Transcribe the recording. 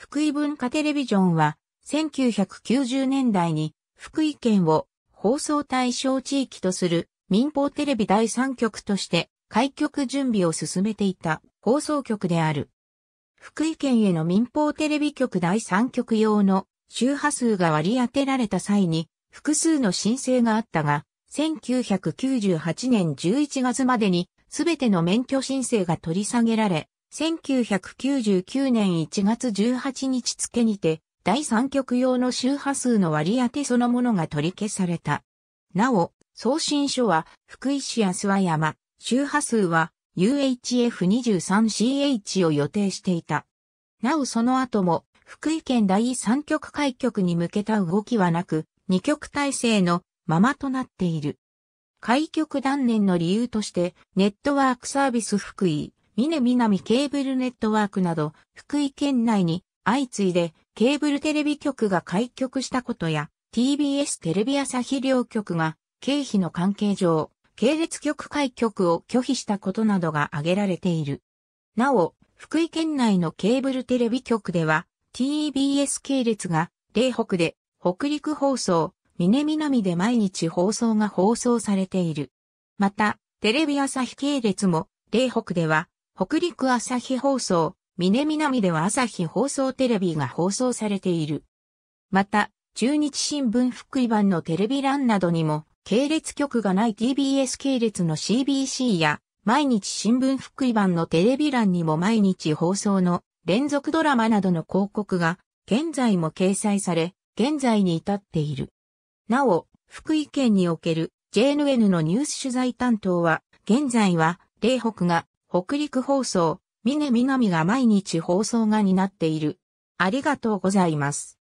福井文化テレビジョンは、1990年代に福井県を放送対象地域とする民放テレビ第3局として開局準備を進めていた放送局である。福井県への民放テレビ局第3局用の周波数が割り当てられた際に複数の申請があったが、1998年11月までにすべての免許申請が取り下げられ、1999年1月18日付にて、第3局用の周波数の割り当てそのものが取り消された。なお、送信書は、福井市安和山、周波数は UHF23CH を予定していた。なおその後も、福井県第3局開局に向けた動きはなく、2局体制のままとなっている。開局断念の理由として、ネットワークサービス福井、峰南ケーブルネットワークなど、福井県内に相次いでケーブルテレビ局が開局したことや、TBS テレビ朝日両局が経費の関係上、系列局開局を拒否したことなどが挙げられている。なお、福井県内のケーブルテレビ局では、TBS 系列が、嶺北で、北陸放送、峰南で毎日放送が放送されている。また、テレビ朝日系列も、嶺北では、北陸朝日放送、南南では朝日放送テレビが放送されている。また、中日新聞福井版のテレビ欄などにも、系列局がない TBS 系列の CBC や、毎日新聞福井版のテレビ欄にも毎日放送の連続ドラマなどの広告が、現在も掲載され、現在に至っている。なお、福井県における JNN のニュース取材担当は、現在は、霊北が北陸放送、峰南が毎日放送が担っている。ありがとうございます。